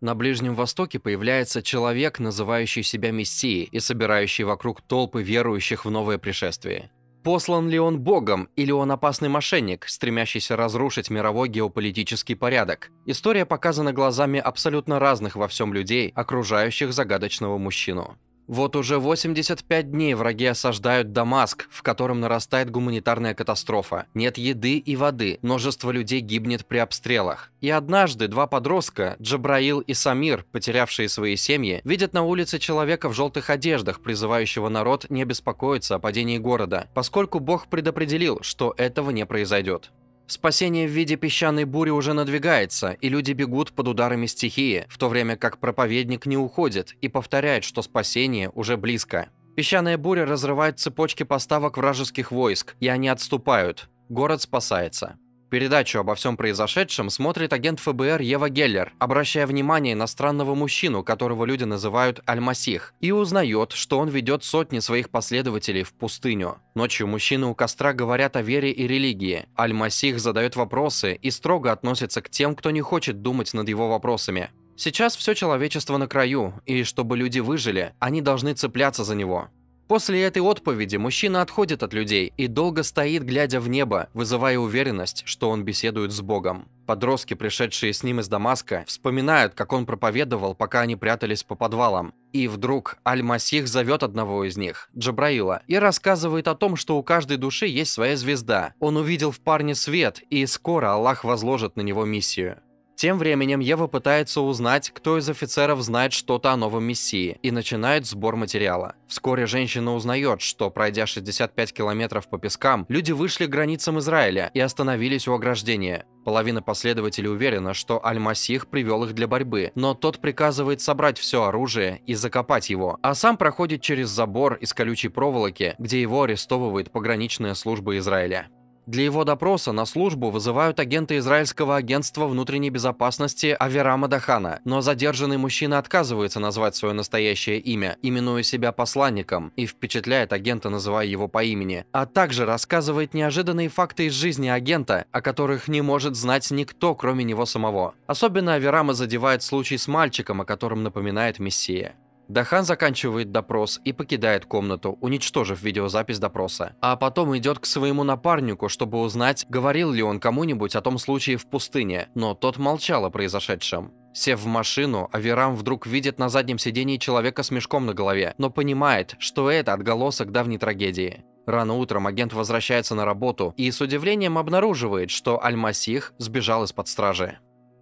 На Ближнем Востоке появляется человек, называющий себя Мессией и собирающий вокруг толпы верующих в новое пришествие. Послан ли он Богом или он опасный мошенник, стремящийся разрушить мировой геополитический порядок? История показана глазами абсолютно разных во всем людей, окружающих загадочного мужчину. Вот уже 85 дней враги осаждают Дамаск, в котором нарастает гуманитарная катастрофа. Нет еды и воды, множество людей гибнет при обстрелах. И однажды два подростка, Джабраил и Самир, потерявшие свои семьи, видят на улице человека в желтых одеждах, призывающего народ не беспокоиться о падении города, поскольку Бог предопределил, что этого не произойдет. Спасение в виде песчаной бури уже надвигается, и люди бегут под ударами стихии, в то время как проповедник не уходит и повторяет, что спасение уже близко. Песчаная буря разрывает цепочки поставок вражеских войск, и они отступают. Город спасается. Передачу обо всем произошедшем смотрит агент ФБР Ева Геллер, обращая внимание на странного мужчину, которого люди называют Альмасих, и узнает, что он ведет сотни своих последователей в пустыню. Ночью мужчины у костра говорят о вере и религии. Альмасих задает вопросы и строго относится к тем, кто не хочет думать над его вопросами. Сейчас все человечество на краю, и чтобы люди выжили, они должны цепляться за него. После этой отповеди мужчина отходит от людей и долго стоит, глядя в небо, вызывая уверенность, что он беседует с Богом. Подростки, пришедшие с ним из Дамаска, вспоминают, как он проповедовал, пока они прятались по подвалам. И вдруг Аль-Масих зовет одного из них, Джабраила, и рассказывает о том, что у каждой души есть своя звезда. Он увидел в парне свет, и скоро Аллах возложит на него миссию. Тем временем Ева пытается узнать, кто из офицеров знает что-то о новом мессии, и начинает сбор материала. Вскоре женщина узнает, что, пройдя 65 километров по пескам, люди вышли к границам Израиля и остановились у ограждения. Половина последователей уверена, что Аль-Масих привел их для борьбы, но тот приказывает собрать все оружие и закопать его, а сам проходит через забор из колючей проволоки, где его арестовывает пограничная служба Израиля. Для его допроса на службу вызывают агента израильского агентства внутренней безопасности Авера Мадахана. но задержанный мужчина отказывается назвать свое настоящее имя, именуя себя посланником, и впечатляет агента, называя его по имени, а также рассказывает неожиданные факты из жизни агента, о которых не может знать никто, кроме него самого. Особенно Аверама задевает случай с мальчиком, о котором напоминает Мессия. Дахан заканчивает допрос и покидает комнату, уничтожив видеозапись допроса. А потом идет к своему напарнику, чтобы узнать, говорил ли он кому-нибудь о том случае в пустыне, но тот молчал о произошедшем. Сев в машину, Аверам вдруг видит на заднем сидении человека с мешком на голове, но понимает, что это отголосок давней трагедии. Рано утром агент возвращается на работу и с удивлением обнаруживает, что Аль-Масих сбежал из-под стражи.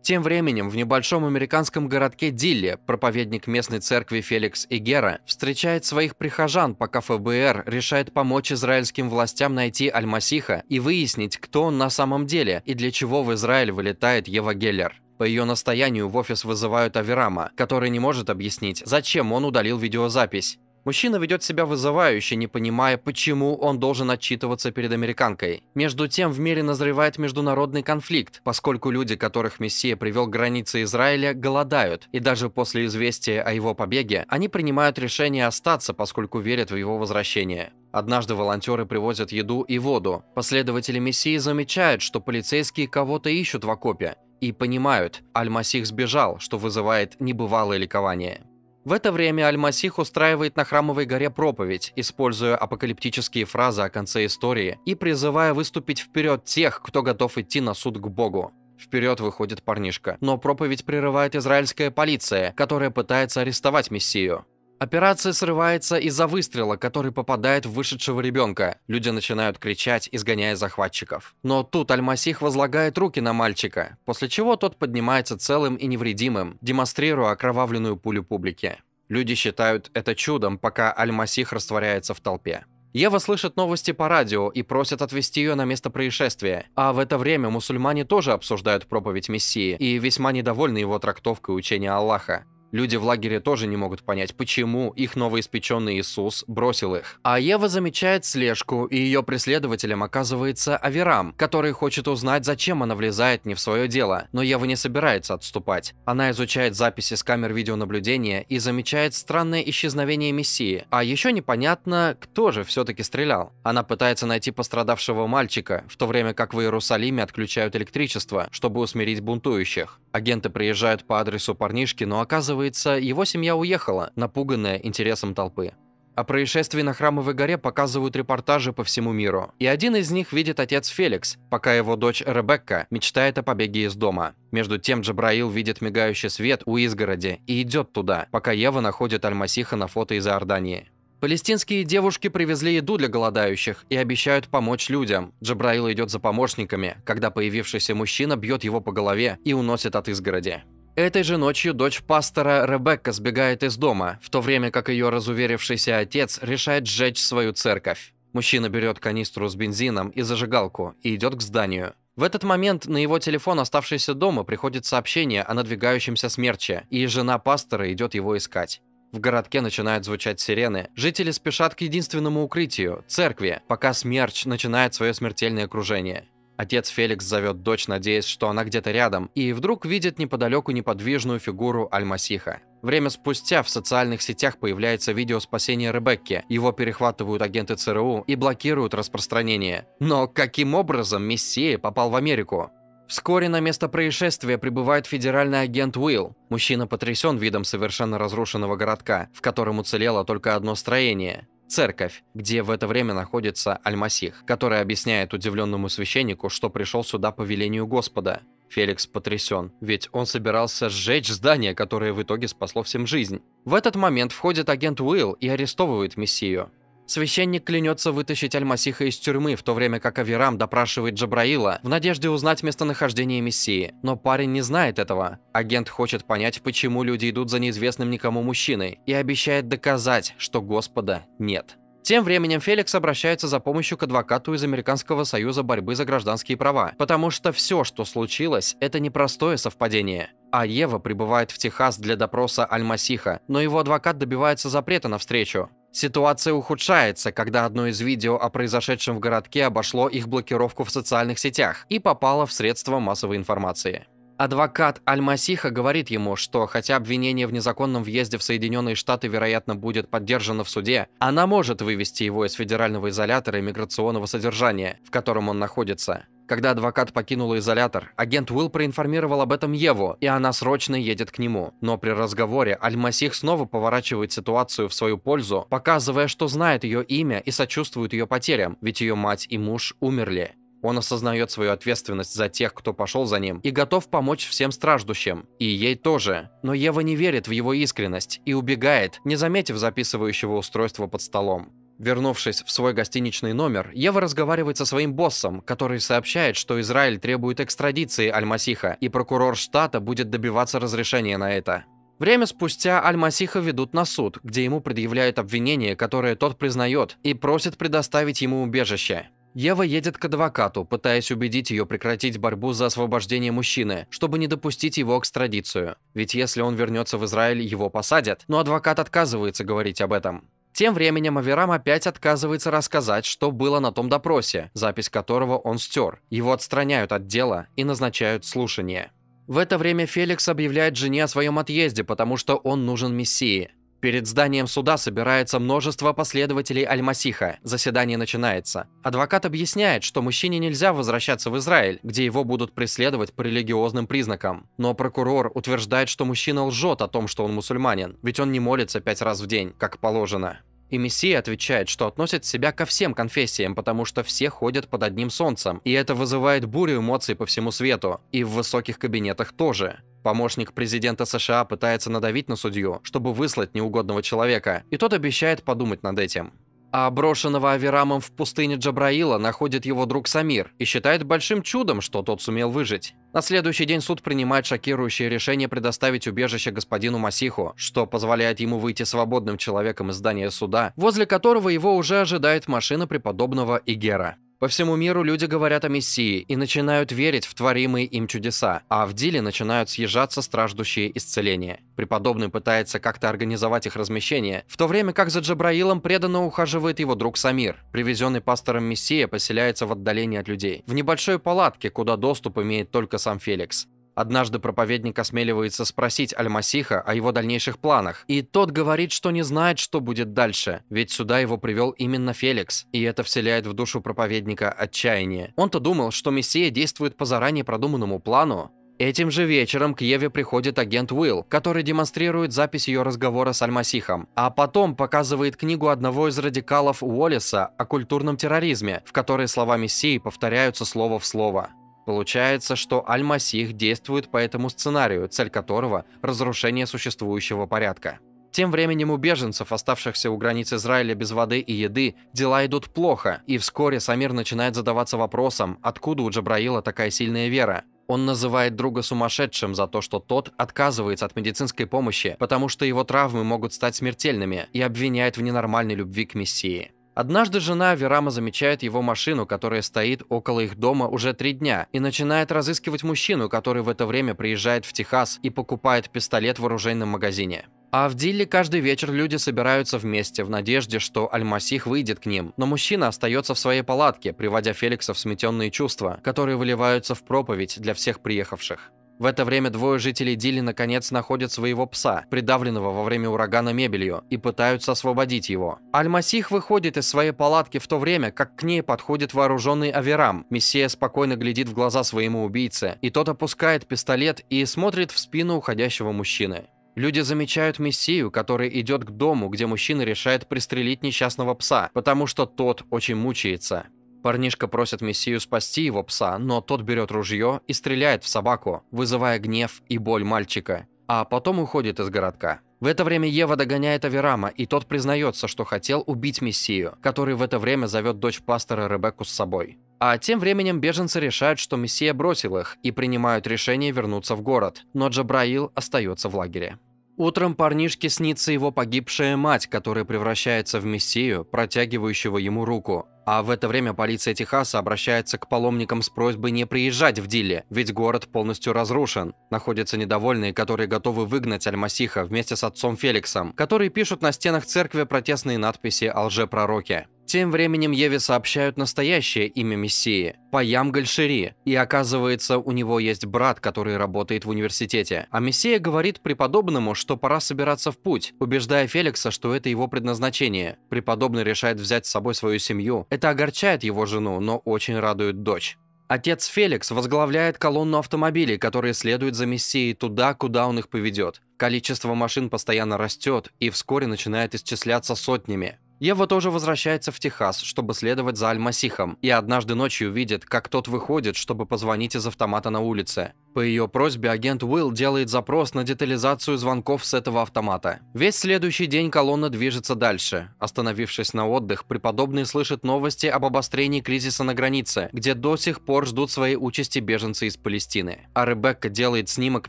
Тем временем в небольшом американском городке Дилли проповедник местной церкви Феликс Игера встречает своих прихожан, пока ФБР решает помочь израильским властям найти Аль-Масиха и выяснить, кто он на самом деле и для чего в Израиль вылетает Ева Геллер. По ее настоянию в офис вызывают Аверама, который не может объяснить, зачем он удалил видеозапись. Мужчина ведет себя вызывающе, не понимая, почему он должен отчитываться перед американкой. Между тем в мире назревает международный конфликт, поскольку люди, которых Мессия привел к границе Израиля, голодают, и даже после известия о его побеге, они принимают решение остаться, поскольку верят в его возвращение. Однажды волонтеры привозят еду и воду. Последователи Мессии замечают, что полицейские кого-то ищут в окопе, и понимают, Аль-Масих сбежал, что вызывает небывалое ликование. В это время Аль-Масих устраивает на Храмовой горе проповедь, используя апокалиптические фразы о конце истории и призывая выступить вперед тех, кто готов идти на суд к Богу. Вперед выходит парнишка, но проповедь прерывает израильская полиция, которая пытается арестовать Мессию. Операция срывается из-за выстрела, который попадает в вышедшего ребенка. Люди начинают кричать, изгоняя захватчиков. Но тут Альмасих возлагает руки на мальчика, после чего тот поднимается целым и невредимым, демонстрируя окровавленную пулю публике. Люди считают это чудом, пока Альмасих растворяется в толпе. Ева слышит новости по радио и просит отвезти ее на место происшествия. А в это время мусульмане тоже обсуждают проповедь Мессии и весьма недовольны его трактовкой учения Аллаха. Люди в лагере тоже не могут понять, почему их новоиспеченный Иисус бросил их. А Ева замечает слежку, и ее преследователем оказывается Аверам, который хочет узнать, зачем она влезает не в свое дело. Но Ева не собирается отступать. Она изучает записи с камер видеонаблюдения и замечает странное исчезновение Мессии. А еще непонятно, кто же все-таки стрелял. Она пытается найти пострадавшего мальчика, в то время как в Иерусалиме отключают электричество, чтобы усмирить бунтующих. Агенты приезжают по адресу парнишки, но оказывается, его семья уехала, напуганная интересом толпы. О происшествии на Храмовой горе показывают репортажи по всему миру. И один из них видит отец Феликс, пока его дочь Ребекка мечтает о побеге из дома. Между тем Джабраил видит мигающий свет у изгороди и идет туда, пока Ева находит Альмасиха на фото из Иордании. Палестинские девушки привезли еду для голодающих и обещают помочь людям. Джабраил идет за помощниками, когда появившийся мужчина бьет его по голове и уносит от изгороди. Этой же ночью дочь пастора Ребекка сбегает из дома, в то время как ее разуверившийся отец решает сжечь свою церковь. Мужчина берет канистру с бензином и зажигалку и идет к зданию. В этот момент на его телефон, оставшийся дома, приходит сообщение о надвигающемся смерче, и жена пастора идет его искать. В городке начинают звучать сирены. Жители спешат к единственному укрытию – церкви, пока смерч начинает свое смертельное окружение. Отец Феликс зовет дочь, надеясь, что она где-то рядом, и вдруг видит неподалеку неподвижную фигуру Альмасиха. Время спустя в социальных сетях появляется видео спасения Ребекки. Его перехватывают агенты ЦРУ и блокируют распространение. Но каким образом Мессия попал в Америку? Вскоре на место происшествия прибывает федеральный агент Уилл. Мужчина потрясен видом совершенно разрушенного городка, в котором уцелело только одно строение – церковь, где в это время находится Альмасих, который объясняет удивленному священнику, что пришел сюда по велению Господа. Феликс потрясен, ведь он собирался сжечь здание, которое в итоге спасло всем жизнь. В этот момент входит агент Уилл и арестовывает Мессию. Священник клянется вытащить Альмасиха из тюрьмы, в то время как Аверам допрашивает Джабраила в надежде узнать местонахождение Мессии. Но парень не знает этого. Агент хочет понять, почему люди идут за неизвестным никому мужчиной, и обещает доказать, что Господа нет. Тем временем Феликс обращается за помощью к адвокату из Американского союза борьбы за гражданские права, потому что все, что случилось, это непростое совпадение. А Ева прибывает в Техас для допроса Аль-Масиха, но его адвокат добивается запрета на встречу. Ситуация ухудшается, когда одно из видео о произошедшем в городке обошло их блокировку в социальных сетях и попало в средства массовой информации. Адвокат Аль-Масиха говорит ему, что хотя обвинение в незаконном въезде в Соединенные Штаты, вероятно, будет поддержано в суде, она может вывести его из федерального изолятора иммиграционного содержания, в котором он находится. Когда адвокат покинул изолятор, агент Уилл проинформировал об этом Еву, и она срочно едет к нему. Но при разговоре Альмасих снова поворачивает ситуацию в свою пользу, показывая, что знает ее имя и сочувствует ее потерям, ведь ее мать и муж умерли. Он осознает свою ответственность за тех, кто пошел за ним, и готов помочь всем страждущим. И ей тоже. Но Ева не верит в его искренность и убегает, не заметив записывающего устройства под столом. Вернувшись в свой гостиничный номер, Ева разговаривает со своим боссом, который сообщает, что Израиль требует экстрадиции Аль-Масиха, и прокурор штата будет добиваться разрешения на это. Время спустя Аль-Масиха ведут на суд, где ему предъявляют обвинение, которое тот признает, и просит предоставить ему убежище. Ева едет к адвокату, пытаясь убедить ее прекратить борьбу за освобождение мужчины, чтобы не допустить его экстрадицию. Ведь если он вернется в Израиль, его посадят, но адвокат отказывается говорить об этом. Тем временем Аверам опять отказывается рассказать, что было на том допросе, запись которого он стер. Его отстраняют от дела и назначают слушание. В это время Феликс объявляет жене о своем отъезде, потому что он нужен Мессии. Перед зданием суда собирается множество последователей Аль-Масиха. Заседание начинается. Адвокат объясняет, что мужчине нельзя возвращаться в Израиль, где его будут преследовать по религиозным признакам. Но прокурор утверждает, что мужчина лжет о том, что он мусульманин, ведь он не молится пять раз в день, как положено. И Мессия отвечает, что относит себя ко всем конфессиям, потому что все ходят под одним солнцем, и это вызывает бурю эмоций по всему свету, и в высоких кабинетах тоже. Помощник президента США пытается надавить на судью, чтобы выслать неугодного человека, и тот обещает подумать над этим. А брошенного Аверамом в пустыне Джабраила находит его друг Самир и считает большим чудом, что тот сумел выжить. На следующий день суд принимает шокирующее решение предоставить убежище господину Масиху, что позволяет ему выйти свободным человеком из здания суда, возле которого его уже ожидает машина преподобного Игера. По всему миру люди говорят о Мессии и начинают верить в творимые им чудеса, а в Диле начинают съезжаться страждущие исцеления. Преподобный пытается как-то организовать их размещение, в то время как за Джабраилом преданно ухаживает его друг Самир. Привезенный пастором Мессия поселяется в отдалении от людей, в небольшой палатке, куда доступ имеет только сам Феликс. Однажды проповедник осмеливается спросить Аль-Масиха о его дальнейших планах, и тот говорит, что не знает, что будет дальше, ведь сюда его привел именно Феликс, и это вселяет в душу проповедника отчаяние. Он-то думал, что Мессия действует по заранее продуманному плану, Этим же вечером к Еве приходит агент Уилл, который демонстрирует запись ее разговора с Альмасихом, а потом показывает книгу одного из радикалов Уоллеса о культурном терроризме, в которой слова Мессии повторяются слово в слово. Получается, что Аль-Масих действует по этому сценарию, цель которого – разрушение существующего порядка. Тем временем у беженцев, оставшихся у границ Израиля без воды и еды, дела идут плохо, и вскоре Самир начинает задаваться вопросом, откуда у Джабраила такая сильная вера. Он называет друга сумасшедшим за то, что тот отказывается от медицинской помощи, потому что его травмы могут стать смертельными, и обвиняет в ненормальной любви к Мессии. Однажды жена Верама замечает его машину, которая стоит около их дома уже три дня, и начинает разыскивать мужчину, который в это время приезжает в Техас и покупает пистолет в оружейном магазине. А в Дилле каждый вечер люди собираются вместе в надежде, что Альмасих выйдет к ним. Но мужчина остается в своей палатке, приводя Феликса в сметенные чувства, которые выливаются в проповедь для всех приехавших. В это время двое жителей Дили наконец находят своего пса, придавленного во время урагана мебелью, и пытаются освободить его. Альмасих выходит из своей палатки в то время, как к ней подходит вооруженный Аверам. Мессия спокойно глядит в глаза своему убийце, и тот опускает пистолет и смотрит в спину уходящего мужчины. Люди замечают мессию, который идет к дому, где мужчина решает пристрелить несчастного пса, потому что тот очень мучается. Парнишка просит Мессию спасти его пса, но тот берет ружье и стреляет в собаку, вызывая гнев и боль мальчика, а потом уходит из городка. В это время Ева догоняет Аверама, и тот признается, что хотел убить Мессию, который в это время зовет дочь пастора Ребекку с собой. А тем временем беженцы решают, что Мессия бросил их, и принимают решение вернуться в город, но Джабраил остается в лагере. Утром парнишке снится его погибшая мать, которая превращается в Мессию, протягивающего ему руку, а в это время полиция Техаса обращается к паломникам с просьбой не приезжать в Дилли, ведь город полностью разрушен. Находятся недовольные, которые готовы выгнать Альмасиха вместе с отцом Феликсом, которые пишут на стенах церкви протестные надписи о лжепророке. Тем временем Еве сообщают настоящее имя Мессии – Паям Гальшери, и оказывается, у него есть брат, который работает в университете. А Мессия говорит преподобному, что пора собираться в путь, убеждая Феликса, что это его предназначение. Преподобный решает взять с собой свою семью. Это огорчает его жену, но очень радует дочь. Отец Феликс возглавляет колонну автомобилей, которые следуют за Мессией туда, куда он их поведет. Количество машин постоянно растет и вскоре начинает исчисляться сотнями. Ева тоже возвращается в Техас, чтобы следовать за Альмасихом, и однажды ночью видит, как тот выходит, чтобы позвонить из автомата на улице. По ее просьбе агент Уилл делает запрос на детализацию звонков с этого автомата. Весь следующий день колонна движется дальше. Остановившись на отдых, преподобный слышит новости об обострении кризиса на границе, где до сих пор ждут своей участи беженцы из Палестины. А Ребекка делает снимок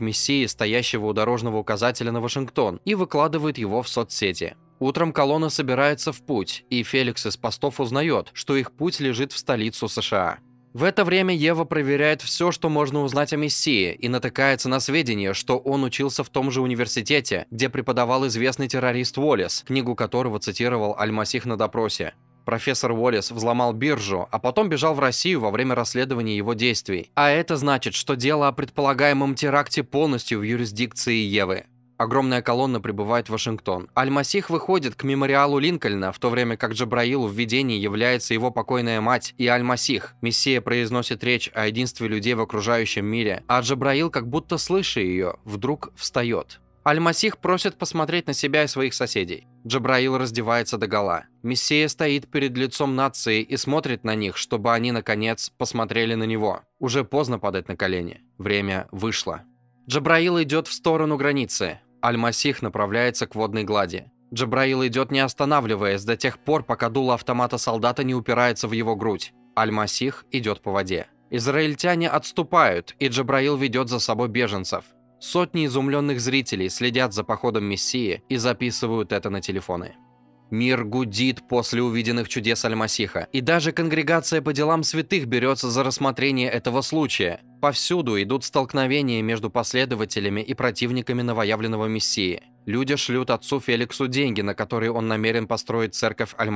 Мессии, стоящего у дорожного указателя на Вашингтон, и выкладывает его в соцсети. Утром колонна собирается в путь, и Феликс из постов узнает, что их путь лежит в столицу США. В это время Ева проверяет все, что можно узнать о Мессии, и натыкается на сведения, что он учился в том же университете, где преподавал известный террорист Уоллес, книгу которого цитировал Альмасих на допросе. Профессор Уоллес взломал биржу, а потом бежал в Россию во время расследования его действий. А это значит, что дело о предполагаемом теракте полностью в юрисдикции Евы. Огромная колонна прибывает в Вашингтон. Аль-Масих выходит к мемориалу Линкольна, в то время как Джабраилу в видении является его покойная мать и Аль-Масих. Мессия произносит речь о единстве людей в окружающем мире, а Джабраил, как будто слыша ее, вдруг встает. Аль-Масих просит посмотреть на себя и своих соседей. Джабраил раздевается до гола. Мессия стоит перед лицом нации и смотрит на них, чтобы они, наконец, посмотрели на него. Уже поздно падать на колени. Время вышло. Джабраил идет в сторону границы. Аль-Масих направляется к водной глади. Джабраил идет не останавливаясь до тех пор, пока дуло автомата солдата не упирается в его грудь. Аль-Масих идет по воде. Израильтяне отступают, и Джабраил ведет за собой беженцев. Сотни изумленных зрителей следят за походом Мессии и записывают это на телефоны. Мир гудит после увиденных чудес Альмасиха, и даже конгрегация по делам святых берется за рассмотрение этого случая. Повсюду идут столкновения между последователями и противниками новоявленного мессии. Люди шлют отцу Феликсу деньги, на которые он намерен построить церковь аль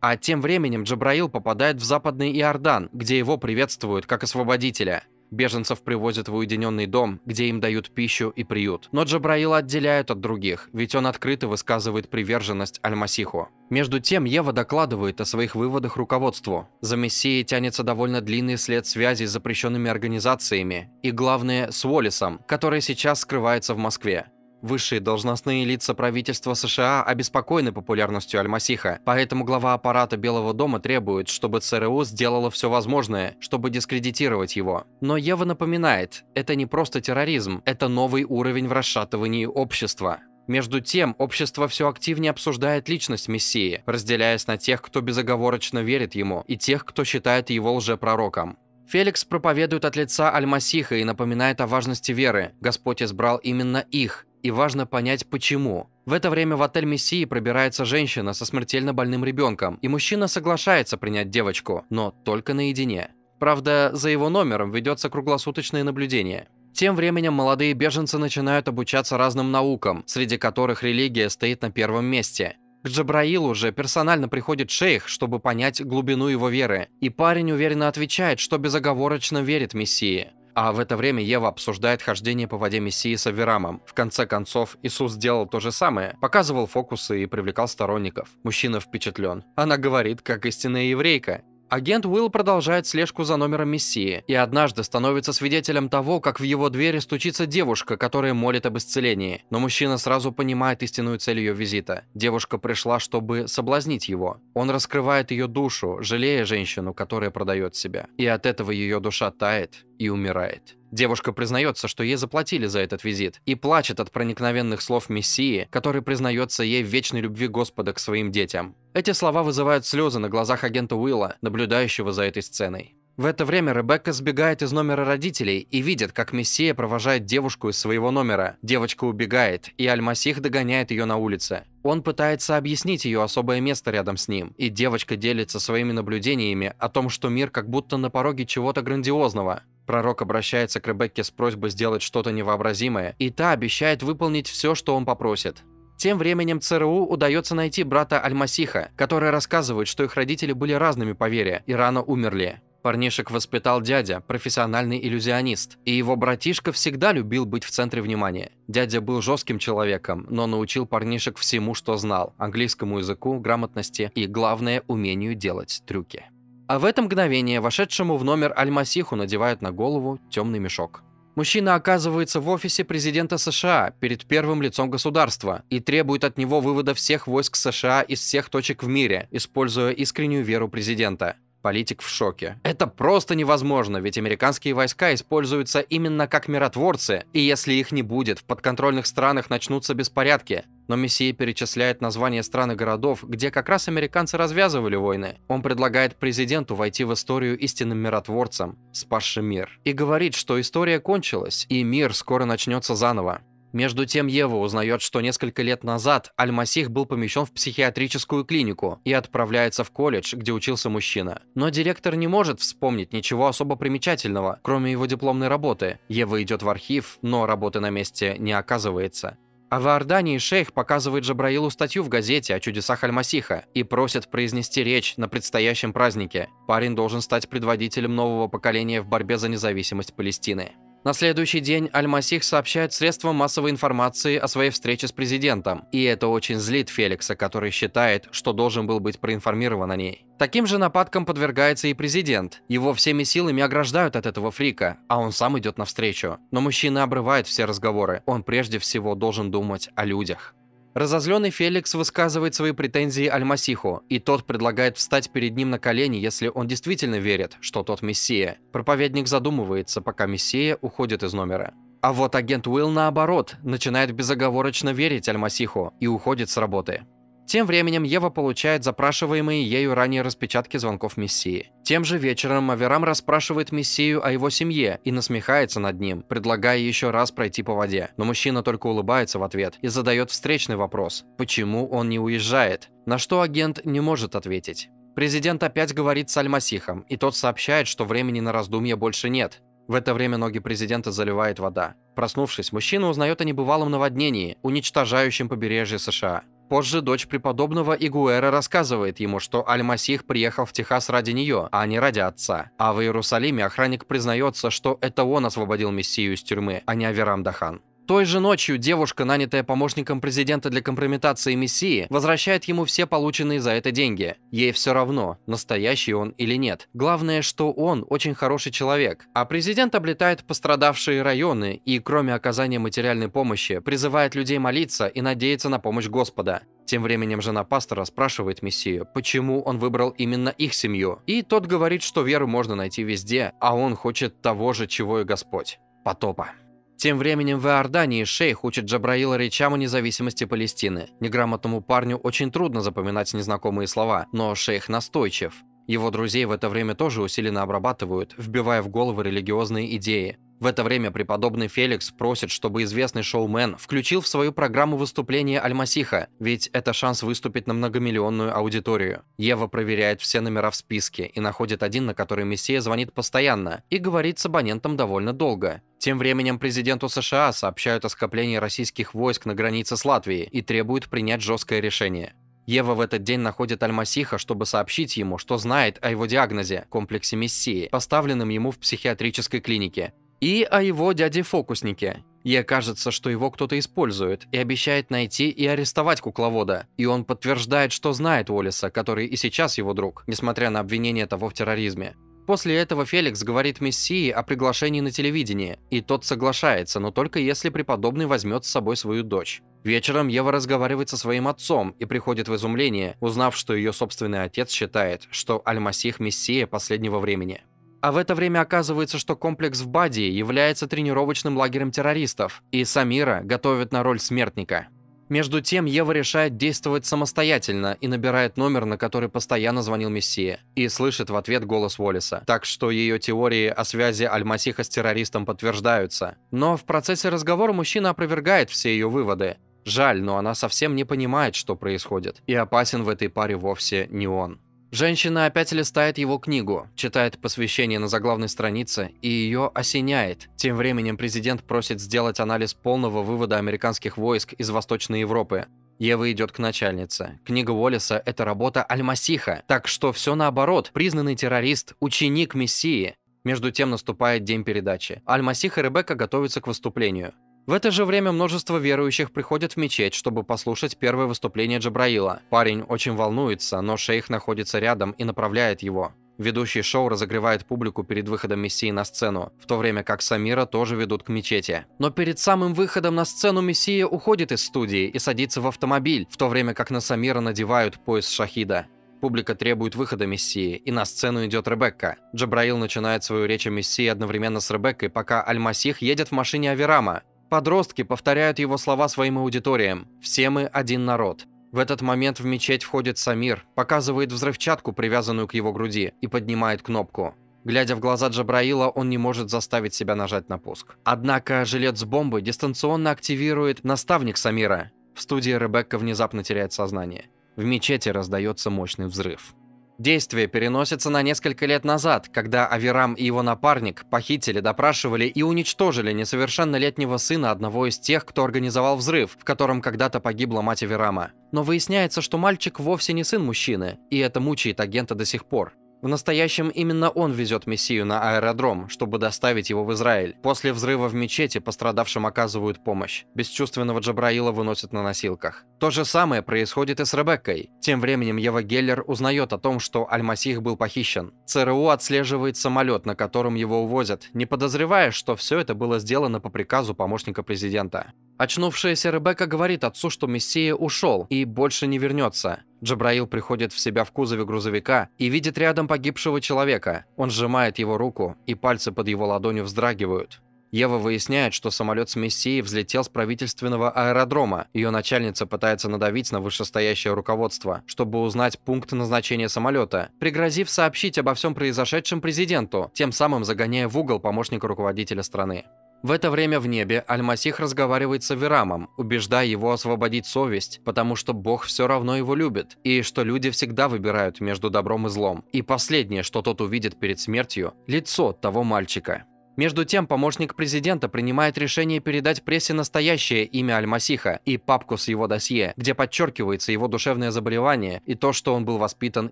А тем временем Джабраил попадает в Западный Иордан, где его приветствуют как освободителя. Беженцев привозят в уединенный дом, где им дают пищу и приют. Но Джабраила отделяют от других, ведь он открыто высказывает приверженность Аль-Масиху. Между тем, Ева докладывает о своих выводах руководству. За Мессией тянется довольно длинный след связей с запрещенными организациями, и главное, с Уоллесом, который сейчас скрывается в Москве. Высшие должностные лица правительства США обеспокоены популярностью Аль-Масиха, поэтому глава аппарата Белого дома требует, чтобы ЦРУ сделала все возможное, чтобы дискредитировать его. Но Ева напоминает, это не просто терроризм, это новый уровень в расшатывании общества. Между тем, общество все активнее обсуждает личность Мессии, разделяясь на тех, кто безоговорочно верит ему, и тех, кто считает его лжепророком. Феликс проповедует от лица Аль-Масиха и напоминает о важности веры. Господь избрал именно их, и важно понять почему. В это время в отель Мессии пробирается женщина со смертельно больным ребенком, и мужчина соглашается принять девочку, но только наедине. Правда, за его номером ведется круглосуточное наблюдение. Тем временем молодые беженцы начинают обучаться разным наукам, среди которых религия стоит на первом месте. К Джабраилу же персонально приходит шейх, чтобы понять глубину его веры, и парень уверенно отвечает, что безоговорочно верит Мессии – а в это время Ева обсуждает хождение по воде Мессии с Аверамом. В конце концов, Иисус делал то же самое, показывал фокусы и привлекал сторонников. Мужчина впечатлен. Она говорит, как истинная еврейка. Агент Уилл продолжает слежку за номером Мессии и однажды становится свидетелем того, как в его двери стучится девушка, которая молит об исцелении. Но мужчина сразу понимает истинную цель ее визита. Девушка пришла, чтобы соблазнить его. Он раскрывает ее душу, жалея женщину, которая продает себя. И от этого ее душа тает и умирает. Девушка признается, что ей заплатили за этот визит, и плачет от проникновенных слов Мессии, который признается ей в вечной любви Господа к своим детям. Эти слова вызывают слезы на глазах агента Уилла, наблюдающего за этой сценой. В это время Ребекка сбегает из номера родителей и видит, как Мессия провожает девушку из своего номера. Девочка убегает, и Альмасих догоняет ее на улице. Он пытается объяснить ее особое место рядом с ним, и девочка делится своими наблюдениями о том, что мир как будто на пороге чего-то грандиозного. Пророк обращается к Ребекке с просьбой сделать что-то невообразимое, и та обещает выполнить все, что он попросит. Тем временем ЦРУ удается найти брата Альмасиха, который рассказывает, что их родители были разными по вере и рано умерли. Парнишек воспитал дядя, профессиональный иллюзионист, и его братишка всегда любил быть в центре внимания. Дядя был жестким человеком, но научил парнишек всему, что знал – английскому языку, грамотности и, главное, умению делать трюки. А в это мгновение вошедшему в номер Аль-Масиху надевают на голову темный мешок. Мужчина оказывается в офисе президента США перед первым лицом государства и требует от него вывода всех войск США из всех точек в мире, используя искреннюю веру президента политик в шоке. Это просто невозможно, ведь американские войска используются именно как миротворцы, и если их не будет, в подконтрольных странах начнутся беспорядки. Но Мессия перечисляет названия стран и городов, где как раз американцы развязывали войны. Он предлагает президенту войти в историю истинным миротворцем, спасшим мир. И говорит, что история кончилась, и мир скоро начнется заново. Между тем Ева узнает, что несколько лет назад Аль-Масих был помещен в психиатрическую клинику и отправляется в колледж, где учился мужчина. Но директор не может вспомнить ничего особо примечательного, кроме его дипломной работы. Ева идет в архив, но работы на месте не оказывается. А в Иордании шейх показывает Джабраилу статью в газете о чудесах Аль-Масиха и просит произнести речь на предстоящем празднике. Парень должен стать предводителем нового поколения в борьбе за независимость Палестины. На следующий день Аль-Масих сообщает средствам массовой информации о своей встрече с президентом, и это очень злит Феликса, который считает, что должен был быть проинформирован о ней. Таким же нападкам подвергается и президент. Его всеми силами ограждают от этого фрика, а он сам идет навстречу. Но мужчина обрывает все разговоры, он прежде всего должен думать о людях. Разозленный Феликс высказывает свои претензии Альмасиху, и тот предлагает встать перед ним на колени, если он действительно верит, что тот Мессия. Проповедник задумывается, пока Мессия уходит из номера. А вот агент Уилл, наоборот, начинает безоговорочно верить Альмасиху и уходит с работы. Тем временем Ева получает запрашиваемые ею ранее распечатки звонков Мессии. Тем же вечером Аверам расспрашивает Мессию о его семье и насмехается над ним, предлагая еще раз пройти по воде. Но мужчина только улыбается в ответ и задает встречный вопрос – почему он не уезжает? На что агент не может ответить. Президент опять говорит с Альмасихом, и тот сообщает, что времени на раздумья больше нет. В это время ноги президента заливает вода. Проснувшись, мужчина узнает о небывалом наводнении, уничтожающем побережье США. Позже дочь преподобного Игуэра рассказывает ему, что Аль-Масих приехал в Техас ради нее, а не ради отца. А в Иерусалиме охранник признается, что это он освободил Мессию из тюрьмы, а не Аверам Дахан. Той же ночью девушка, нанятая помощником президента для компрометации Мессии, возвращает ему все полученные за это деньги. Ей все равно, настоящий он или нет. Главное, что он очень хороший человек. А президент облетает пострадавшие районы и, кроме оказания материальной помощи, призывает людей молиться и надеяться на помощь Господа. Тем временем жена пастора спрашивает Мессию, почему он выбрал именно их семью. И тот говорит, что веру можно найти везде, а он хочет того же, чего и Господь. Потопа. Тем временем в Иордании шейх учит Джабраила речам о независимости Палестины. Неграмотному парню очень трудно запоминать незнакомые слова, но шейх настойчив. Его друзей в это время тоже усиленно обрабатывают, вбивая в головы религиозные идеи. В это время преподобный Феликс просит, чтобы известный шоумен включил в свою программу выступление Альмасиха, ведь это шанс выступить на многомиллионную аудиторию. Ева проверяет все номера в списке и находит один, на который Мессия звонит постоянно и говорит с абонентом довольно долго. Тем временем президенту США сообщают о скоплении российских войск на границе с Латвией и требуют принять жесткое решение. Ева в этот день находит Альмасиха, чтобы сообщить ему, что знает о его диагнозе – комплексе Мессии, поставленном ему в психиатрической клинике, и о его дяде-фокуснике. Ей кажется, что его кто-то использует, и обещает найти и арестовать кукловода. И он подтверждает, что знает Уоллеса, который и сейчас его друг, несмотря на обвинение того в терроризме. После этого Феликс говорит Мессии о приглашении на телевидение, и тот соглашается, но только если преподобный возьмет с собой свою дочь. Вечером Ева разговаривает со своим отцом и приходит в изумление, узнав, что ее собственный отец считает, что Альмасих мессия последнего времени. А в это время оказывается, что комплекс в Бади является тренировочным лагерем террористов, и Самира готовит на роль смертника. Между тем, Ева решает действовать самостоятельно и набирает номер, на который постоянно звонил Мессия, и слышит в ответ голос Уоллеса. Так что ее теории о связи Альмасиха с террористом подтверждаются. Но в процессе разговора мужчина опровергает все ее выводы, Жаль, но она совсем не понимает, что происходит, и опасен в этой паре вовсе не он. Женщина опять листает его книгу, читает посвящение на заглавной странице и ее осеняет. Тем временем президент просит сделать анализ полного вывода американских войск из Восточной Европы. Ева идет к начальнице. Книга Уоллеса – это работа Альмасиха, так что все наоборот. Признанный террорист – ученик Мессии. Между тем наступает день передачи. Альмасиха и Ребекка готовятся к выступлению. В это же время множество верующих приходят в мечеть, чтобы послушать первое выступление Джабраила. Парень очень волнуется, но шейх находится рядом и направляет его. Ведущий шоу разогревает публику перед выходом Мессии на сцену, в то время как Самира тоже ведут к мечети. Но перед самым выходом на сцену Мессия уходит из студии и садится в автомобиль, в то время как на Самира надевают пояс шахида. Публика требует выхода Мессии, и на сцену идет Ребекка. Джабраил начинает свою речь о Мессии одновременно с Ребеккой, пока Аль-Масих едет в машине Аверама. Подростки повторяют его слова своим аудиториям «Все мы один народ». В этот момент в мечеть входит Самир, показывает взрывчатку, привязанную к его груди, и поднимает кнопку. Глядя в глаза Джабраила, он не может заставить себя нажать на пуск. Однако жилет с бомбы дистанционно активирует наставник Самира. В студии Ребекка внезапно теряет сознание. В мечети раздается мощный взрыв. Действие переносится на несколько лет назад, когда Аверам и его напарник похитили, допрашивали и уничтожили несовершеннолетнего сына одного из тех, кто организовал взрыв, в котором когда-то погибла мать Аверама. Но выясняется, что мальчик вовсе не сын мужчины, и это мучает агента до сих пор. В настоящем именно он везет Мессию на аэродром, чтобы доставить его в Израиль. После взрыва в мечети пострадавшим оказывают помощь. Бесчувственного Джабраила выносят на носилках. То же самое происходит и с Ребеккой. Тем временем Ева Геллер узнает о том, что Аль-Масих был похищен. ЦРУ отслеживает самолет, на котором его увозят, не подозревая, что все это было сделано по приказу помощника президента. Очнувшаяся Ребекка говорит отцу, что Мессия ушел и больше не вернется. Джабраил приходит в себя в кузове грузовика и видит рядом погибшего человека. Он сжимает его руку, и пальцы под его ладонью вздрагивают. Ева выясняет, что самолет с Мессией взлетел с правительственного аэродрома. Ее начальница пытается надавить на вышестоящее руководство, чтобы узнать пункт назначения самолета, пригрозив сообщить обо всем произошедшем президенту, тем самым загоняя в угол помощника руководителя страны. В это время в небе Альмасих разговаривает с Аверамом, убеждая его освободить совесть, потому что Бог все равно его любит, и что люди всегда выбирают между добром и злом. И последнее, что тот увидит перед смертью – лицо того мальчика. Между тем, помощник президента принимает решение передать прессе настоящее имя Альмасиха и папку с его досье, где подчеркивается его душевное заболевание и то, что он был воспитан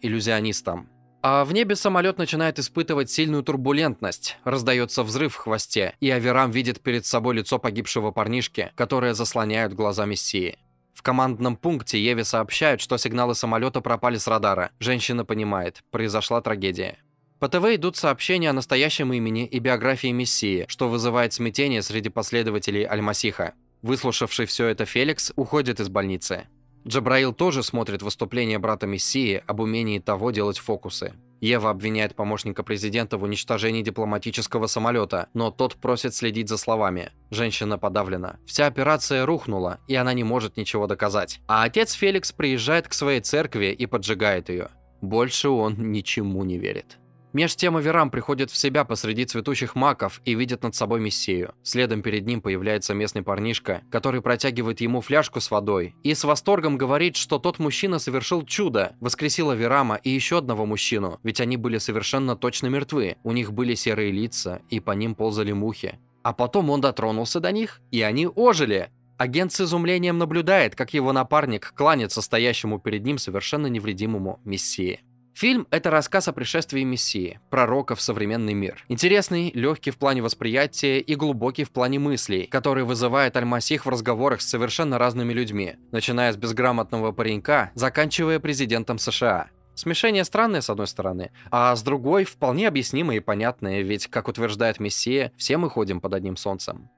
иллюзионистом. А в небе самолет начинает испытывать сильную турбулентность. Раздается взрыв в хвосте, и Аверам видит перед собой лицо погибшего парнишки, которое заслоняют глаза Мессии. В командном пункте Еве сообщают, что сигналы самолета пропали с радара. Женщина понимает, произошла трагедия. По ТВ идут сообщения о настоящем имени и биографии Мессии, что вызывает смятение среди последователей Аль-Масиха. Выслушавший все это Феликс уходит из больницы. Джабраил тоже смотрит выступление брата Мессии об умении того делать фокусы. Ева обвиняет помощника президента в уничтожении дипломатического самолета, но тот просит следить за словами. Женщина подавлена. Вся операция рухнула, и она не может ничего доказать. А отец Феликс приезжает к своей церкви и поджигает ее. Больше он ничему не верит. Меж тем Аверам приходит в себя посреди цветущих маков и видит над собой Мессию. Следом перед ним появляется местный парнишка, который протягивает ему фляжку с водой и с восторгом говорит, что тот мужчина совершил чудо, воскресил Аверама и еще одного мужчину, ведь они были совершенно точно мертвы, у них были серые лица и по ним ползали мухи. А потом он дотронулся до них, и они ожили. Агент с изумлением наблюдает, как его напарник кланяется стоящему перед ним совершенно невредимому мессии. Фильм — это рассказ о пришествии Мессии, пророка в современный мир. Интересный, легкий в плане восприятия и глубокий в плане мыслей, который вызывает альмасих в разговорах с совершенно разными людьми, начиная с безграмотного паренька, заканчивая президентом США. Смешение странное, с одной стороны, а с другой вполне объяснимое и понятное, ведь, как утверждает Мессия, все мы ходим под одним солнцем.